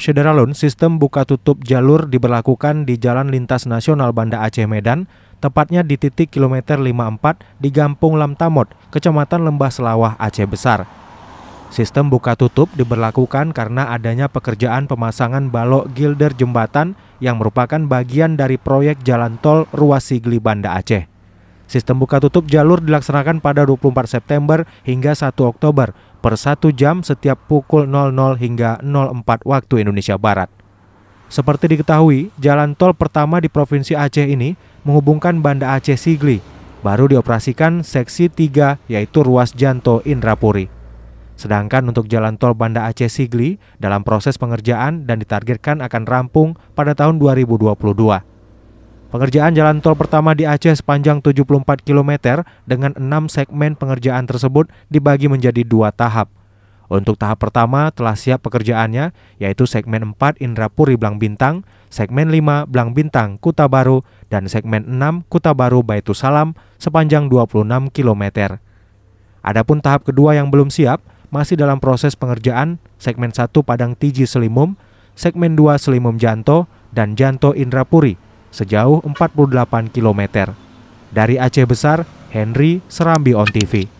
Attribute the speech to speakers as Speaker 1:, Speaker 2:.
Speaker 1: Sederalun, sistem buka tutup jalur diberlakukan di Jalan Lintas Nasional Banda Aceh Medan, tepatnya di titik kilometer 54 di Gampung Lamtamot, Kecamatan Lembah Selawah, Aceh Besar. Sistem buka tutup diberlakukan karena adanya pekerjaan pemasangan balok gilder jembatan yang merupakan bagian dari proyek jalan tol Ruas Sigli Banda Aceh. Sistem buka tutup jalur dilaksanakan pada 24 September hingga 1 Oktober per 1 jam setiap pukul 00 hingga 04 waktu Indonesia Barat. Seperti diketahui, jalan tol pertama di Provinsi Aceh ini menghubungkan Banda Aceh Sigli, baru dioperasikan seksi 3 yaitu ruas Janto Indrapuri. Sedangkan untuk jalan tol Banda Aceh Sigli dalam proses pengerjaan dan ditargetkan akan rampung pada tahun 2022. Pengerjaan jalan tol pertama di Aceh sepanjang 74 km dengan enam segmen pengerjaan tersebut dibagi menjadi dua tahap. Untuk tahap pertama telah siap pekerjaannya, yaitu segmen 4 Indrapuri Blang Bintang, segmen 5 Blang Bintang Kuta Baru, dan segmen 6 Kuta Baru Baitu Salam sepanjang 26 km. Adapun tahap kedua yang belum siap, masih dalam proses pengerjaan segmen 1 Padang Tiji Selimum, segmen 2 Selimum Janto, dan Janto Indrapuri sejauh 48 km. Dari Aceh Besar, Henry Serambi on TV.